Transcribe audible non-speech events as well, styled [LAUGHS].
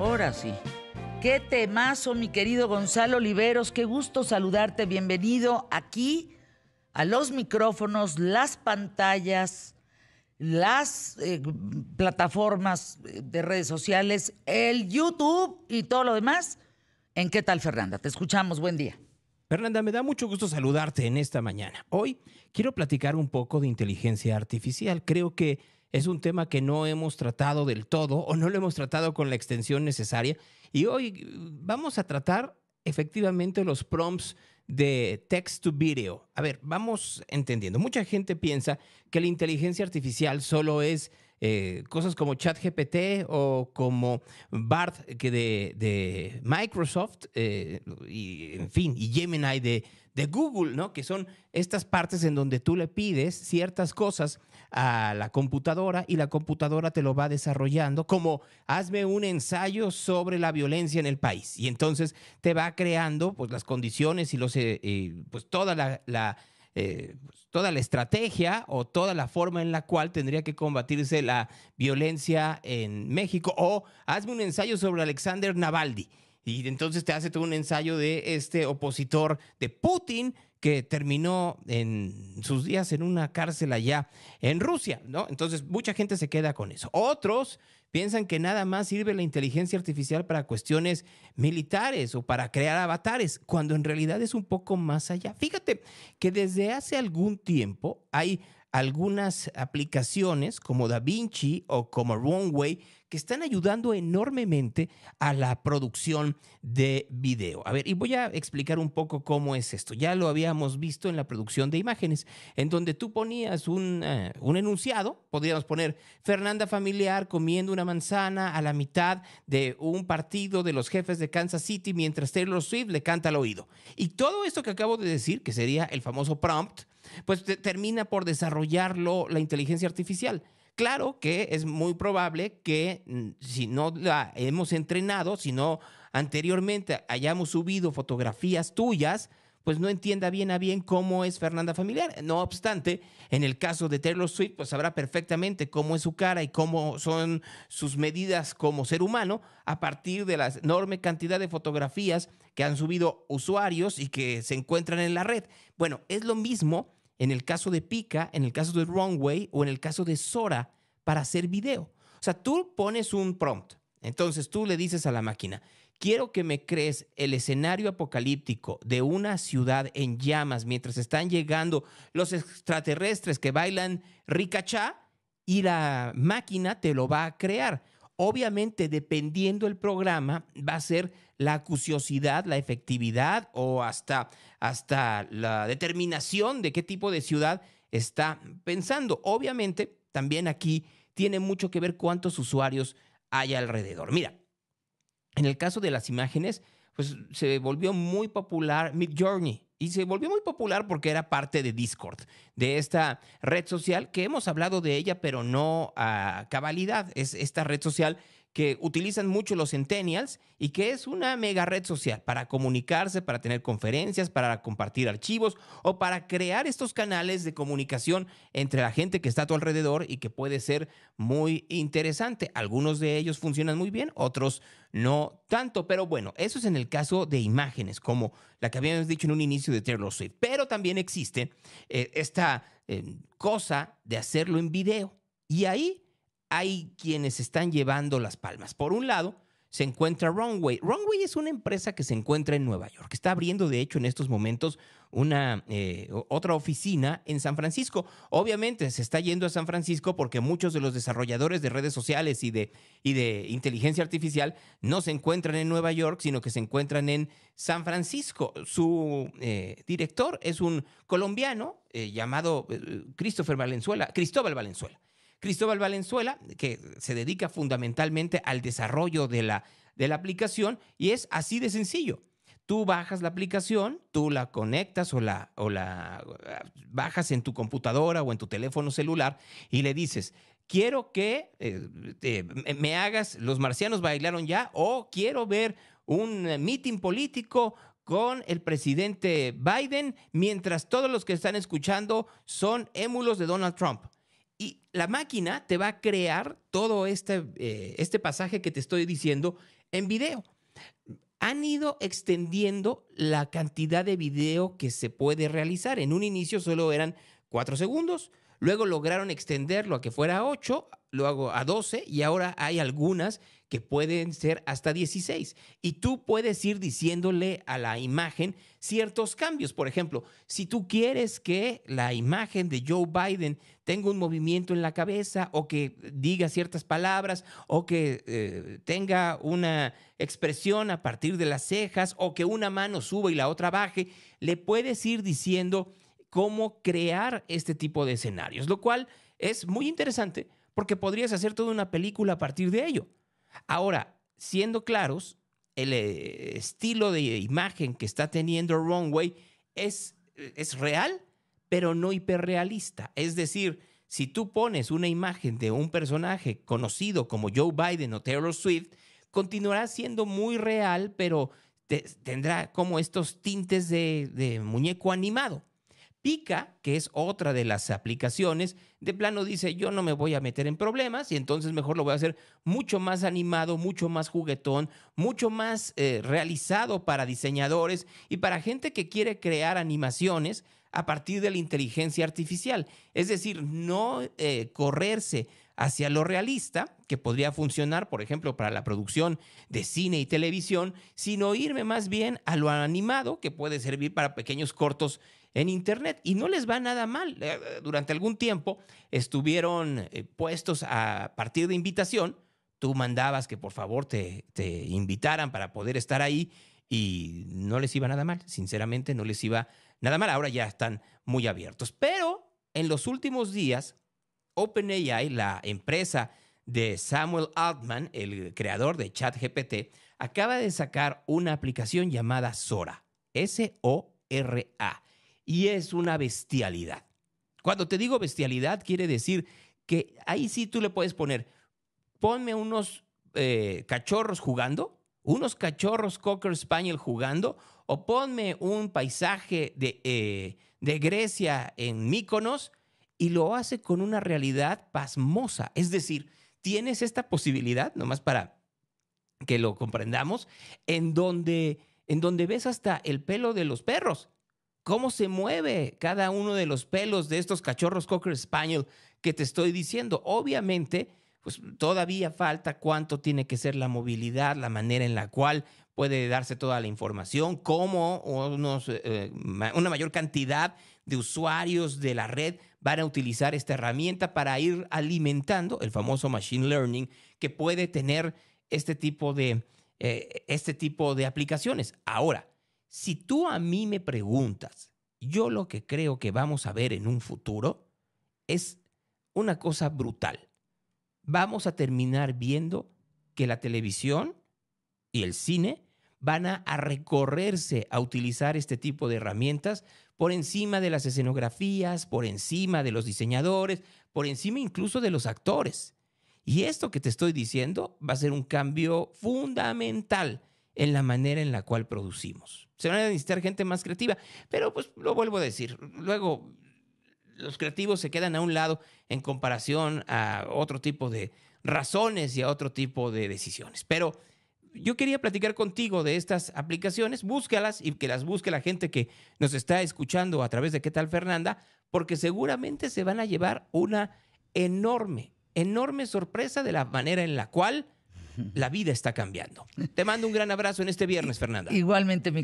Ahora sí. Qué temazo, mi querido Gonzalo Oliveros. Qué gusto saludarte. Bienvenido aquí a los micrófonos, las pantallas, las eh, plataformas eh, de redes sociales, el YouTube y todo lo demás. ¿En qué tal, Fernanda? Te escuchamos. Buen día. Fernanda, me da mucho gusto saludarte en esta mañana. Hoy quiero platicar un poco de inteligencia artificial. Creo que es un tema que no hemos tratado del todo o no lo hemos tratado con la extensión necesaria. Y hoy mm, vamos a tratar efectivamente los prompts de text to video. A ver, vamos entendiendo. Mucha gente piensa que la inteligencia artificial solo es eh, cosas como ChatGPT o como BART que de, Microsoft eh, y en fin, y Gemini de, de Google, ¿no? Que son estas partes en donde tú le pides ciertas cosas a la computadora y la computadora te lo va desarrollando como hazme un ensayo sobre la violencia en el país. Y entonces te va creando pues las condiciones y los, eh, eh, pues toda la, eh, pues, toda la estrategia o toda la forma en la cual tendría que combatirse la violencia en México o hazme un ensayo sobre Alexander Navaldi. Y entonces te hace todo un ensayo de este opositor de Putin que terminó en sus días en una cárcel allá en Rusia, ¿no? Entonces mucha gente se queda con eso. Otros piensan que nada más sirve la inteligencia artificial para cuestiones militares o para crear avatares, cuando en realidad es un poco más allá. Fíjate que desde hace algún tiempo hay algunas aplicaciones como DaVinci o como Runway que están ayudando enormemente a la producción de video. A ver, y voy a explicar un poco cómo es esto. Ya lo habíamos visto en la producción de imágenes, en donde tú ponías un, eh, un enunciado, podríamos poner Fernanda familiar comiendo una manzana a la mitad de un partido de los jefes de Kansas City mientras Taylor Swift le canta al oído. Y todo esto que acabo de decir, que sería el famoso prompt, pues termina por desarrollarlo la inteligencia artificial. Claro que es muy probable que mm, si no la hemos entrenado, si no anteriormente hayamos subido fotografías tuyas, pues no entienda bien a bien cómo es Fernanda Familiar. No obstante, en el caso de Taylor Swift, pues sabrá perfectamente cómo es su cara y cómo son sus medidas como ser humano a partir de la enorme cantidad de fotografías que han subido usuarios y que se encuentran en la red. Bueno, es lo mismo en el caso de Pika, en el caso de Runway o en el caso de Sora para hacer video. O sea, tú pones un prompt. Entonces tú le dices a la máquina, quiero que me crees el escenario apocalíptico de una ciudad en llamas mientras están llegando los extraterrestres que bailan ricachá y la máquina te lo va a crear. Obviamente, dependiendo el programa, va a ser la acuciosidad, la efectividad o hasta, hasta la determinación de qué tipo de ciudad está pensando. Obviamente, también aquí tiene mucho que ver cuántos usuarios hay alrededor. Mira, en el caso de las imágenes, pues se volvió muy popular Mid Journey y se volvió muy popular porque era parte de Discord, de esta red social que hemos hablado de ella, pero no a cabalidad. Es esta red social que utilizan mucho los centennials y que es una mega red social para comunicarse, para tener conferencias, para compartir archivos o para crear estos canales de comunicación entre la gente que está a tu alrededor y que puede ser muy interesante. Algunos de ellos funcionan muy bien, otros no tanto, pero bueno, eso es en el caso de imágenes, como la que habíamos dicho en un inicio de Taylor Swift, pero también existe eh, esta eh, cosa de hacerlo en video y ahí hay quienes están llevando las palmas. Por un lado, se encuentra Runway. Runway es una empresa que se encuentra en Nueva York, está abriendo, de hecho, en estos momentos una, eh, otra oficina en San Francisco. Obviamente se está yendo a San Francisco porque muchos de los desarrolladores de redes sociales y de, inteligencia artificial no se encuentran en Nueva York, sino que se encuentran en San Francisco. Su eh, director es un colombiano eh, llamado Christopher Valenzuela, Cristóbal Valenzuela. Cristóbal Valenzuela, que se dedica fundamentalmente al desarrollo de la, de la aplicación y es así de sencillo. Tú bajas la aplicación, tú la conectas o la, o la ah, bajas en tu computadora o en tu teléfono celular y le dices, quiero que eh, eh, me hagas, los marcianos bailaron ya, o quiero ver un eh, meeting político con el presidente Biden, mientras todos los que están escuchando son émulos de Donald Trump. Y la máquina te va a crear todo este, eh, este, pasaje que te estoy diciendo en video. Han ido extendiendo la cantidad de video que se puede realizar. En un inicio solo eran cuatro segundos, Luego lograron extenderlo a que fuera a 8, luego a 12 y ahora hay algunas que pueden ser hasta 16. Y tú puedes ir diciéndole a la imagen ciertos cambios. Por ejemplo, si tú quieres que la imagen de Joe Biden tenga un movimiento en la cabeza o que diga ciertas palabras o que eh, tenga una expresión a partir de las cejas o que una mano suba y la otra baje, le puedes ir diciendo cómo crear este tipo de escenarios, lo cual es muy interesante porque podrías hacer toda una película a partir de ello. Ahora, siendo claros, el eh, estilo de imagen que está teniendo Runway es, es real, pero no hiperrealista. Es decir, si tú pones una imagen de un personaje conocido como Joe Biden o Taylor Swift, continuará siendo muy real, pero tendrá como estos tintes de muñeco animado. Pica, que es otra de las aplicaciones, de plano dice, yo no me voy a meter en problemas y entonces mejor lo voy a hacer mucho más animado, mucho más juguetón, mucho más eh, realizado para diseñadores y para gente que quiere crear animaciones a partir de la inteligencia artificial. Es decir, no eh, correrse hacia lo realista, que podría funcionar, por ejemplo, para la producción de cine y televisión, sino irme más bien a lo animado, que puede servir para pequeños cortos en Internet. Y no les va nada mal. Eh, eh, durante algún tiempo estuvieron eh, puestos a partir de invitación. Tú mandabas que por favor te, invitaran para poder estar ahí y no les iba nada mal. Sinceramente, no les iba nada mal. Ahora ya están muy abiertos. Pero en los últimos días OpenAI, la empresa de Samuel Altman, el creador de ChatGPT, acaba de sacar una aplicación llamada Sora, S-O-R-A, y es una bestialidad. Cuando te digo bestialidad, quiere decir que ahí sí tú le puedes poner, ponme unos eh, cachorros jugando, unos cachorros Cocker Spaniel jugando, o ponme un paisaje de, eh, de Grecia en Míconos, y lo hace con una realidad pasmosa. Es decir, tienes esta posibilidad, nomás para que lo comprendamos, en donde, en donde ves hasta el pelo de los perros cómo se mueve cada uno de los pelos de estos cachorros Cocker Spaniel que te estoy diciendo. Obviamente, pues todavía falta cuánto tiene que ser la movilidad, la manera en la cual puede darse toda la información, cómo eh, eh, una mayor cantidad de usuarios de la red van a utilizar esta herramienta para ir alimentando el famoso Machine Learning que puede tener este tipo de, eh, este tipo de aplicaciones. Ahora, si tú a mí me preguntas, yo lo que creo que vamos a ver en un futuro es una cosa brutal. Vamos a terminar viendo que la televisión y el cine van a, recorrerse a utilizar este tipo de herramientas por encima de las escenografías, por encima de los diseñadores, por encima incluso de los actores. Y esto que te estoy diciendo va a ser un cambio fundamental en la manera en la cual producimos. Se van a necesitar gente más creativa, pero pues lo vuelvo a decir, luego los creativos se quedan a un lado en comparación a otro tipo de razones y a otro tipo de decisiones. Pero yo quería platicar contigo de estas aplicaciones, búscalas y que las busque la gente que nos está escuchando a través de qué tal Fernanda, porque seguramente se van a llevar una enorme, enorme sorpresa de la manera en la cual [LAUGHS] la vida está cambiando. Te mando un gran abrazo en este viernes, Fernanda. Igualmente, mi